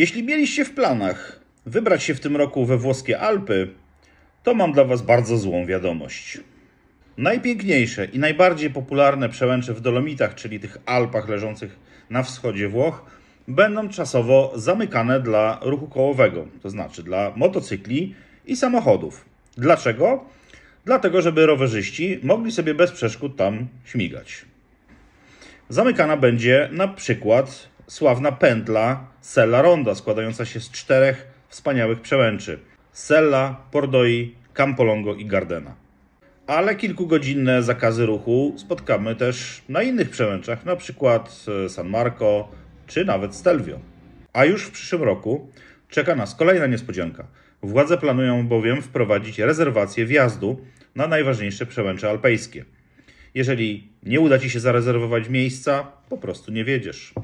Jeśli mieliście w planach wybrać się w tym roku we włoskie Alpy, to mam dla Was bardzo złą wiadomość. Najpiękniejsze i najbardziej popularne przełęcze w Dolomitach, czyli tych Alpach leżących na wschodzie Włoch, będą czasowo zamykane dla ruchu kołowego, to znaczy dla motocykli i samochodów. Dlaczego? Dlatego, żeby rowerzyści mogli sobie bez przeszkód tam śmigać. Zamykana będzie na przykład sławna pętla Sella Ronda, składająca się z czterech wspaniałych przełęczy. Sella, Pordoi, Campolongo i Gardena. Ale kilkugodzinne zakazy ruchu spotkamy też na innych przełęczach, na przykład e, San Marco czy nawet Stelvio. A już w przyszłym roku czeka nas kolejna niespodzianka. Władze planują bowiem wprowadzić rezerwację wjazdu na najważniejsze przełęcze alpejskie. Jeżeli nie uda Ci się zarezerwować miejsca, po prostu nie wiedziesz.